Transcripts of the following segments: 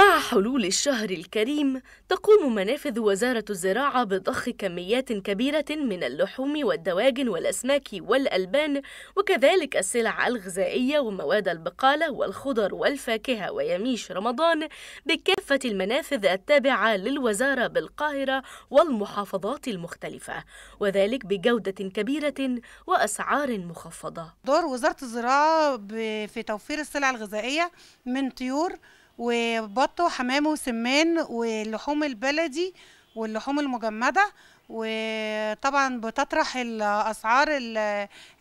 مع حلول الشهر الكريم تقوم منافذ وزارة الزراعة بضخ كميات كبيرة من اللحوم والدواجن والأسماك والألبان وكذلك السلع الغذائية ومواد البقالة والخضر والفاكهة ويميش رمضان بكافة المنافذ التابعة للوزارة بالقاهرة والمحافظات المختلفة وذلك بجودة كبيرة وأسعار مخفضة دور وزارة الزراعة في توفير السلع الغذائية من طيور وبط وحمام وسمان واللحوم البلدي واللحوم المجمدة وطبعا بتطرح الاسعار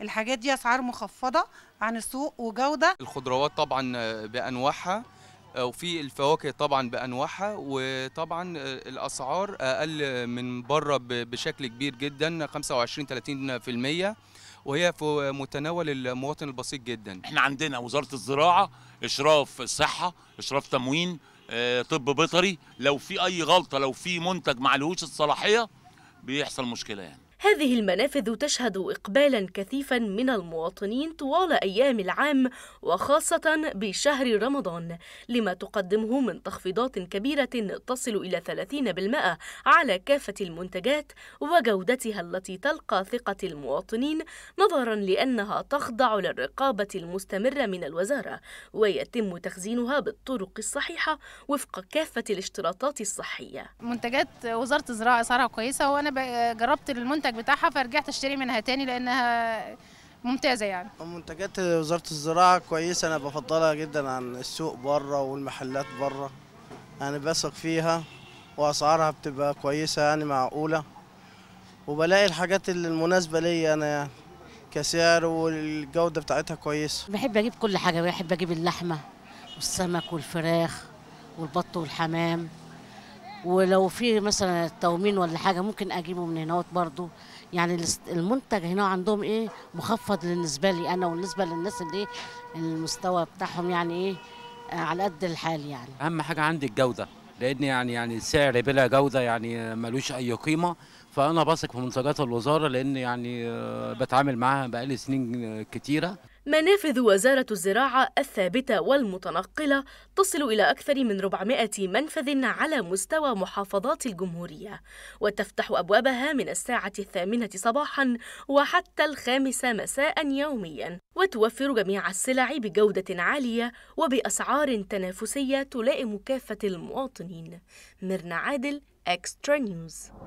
الحاجات دي اسعار مخفضه عن السوق وجوده الخضروات طبعا بانواعها وفي الفواكه طبعا بانواعها وطبعا الاسعار اقل من بره بشكل كبير جدا 25 30% وهي في متناول المواطن البسيط جدا احنا عندنا وزاره الزراعه اشراف صحه اشراف تموين آه، طب بيطري لو في اي غلطه لو في منتج معلهوش الصلاحيه بيحصل مشكله يعني هذه المنافذ تشهد إقبالا كثيفا من المواطنين طوال أيام العام وخاصة بشهر رمضان لما تقدمه من تخفيضات كبيرة تصل إلى 30% على كافة المنتجات وجودتها التي تلقى ثقة المواطنين نظرا لأنها تخضع للرقابة المستمرة من الوزارة ويتم تخزينها بالطرق الصحيحة وفق كافة الاشتراطات الصحية منتجات وزارة الزراعة أسعارها كويسة وأنا جربت المنتج المنتج بتاعها فرجعت اشتري منها تاني لانها ممتازه يعني منتجات وزاره الزراعه كويسه انا بفضلها جدا عن السوق بره والمحلات بره انا يعني بثق فيها واسعارها بتبقى كويسه يعني معقوله وبلاقي الحاجات اللي المناسبه ليا انا يعني كسعر والجوده بتاعتها كويسه بحب اجيب كل حاجه بحب اجيب اللحمه والسمك والفراخ والبط والحمام ولو في مثلا التومين ولا حاجه ممكن اجيبه من هناوت برضو يعني المنتج هنا عندهم ايه مخفض بالنسبه لي انا وبالنسبه للناس اللي ايه المستوى بتاعهم يعني ايه على قد الحال يعني اهم حاجه عندي الجوده لان يعني يعني سعر بلا جوده يعني ملوش اي قيمه فانا بثق في منتجات الوزاره لان يعني آه، بتعامل معاها بقالي سنين كتيره منافذ وزارة الزراعة الثابتة والمتنقلة تصل إلى أكثر من 400 منفذ على مستوى محافظات الجمهورية وتفتح أبوابها من الساعة الثامنة صباحا وحتى الخامسة مساء يوميا وتوفر جميع السلع بجودة عالية وبأسعار تنافسية تلائم كافة المواطنين مرنا عادل اكسترا نيوز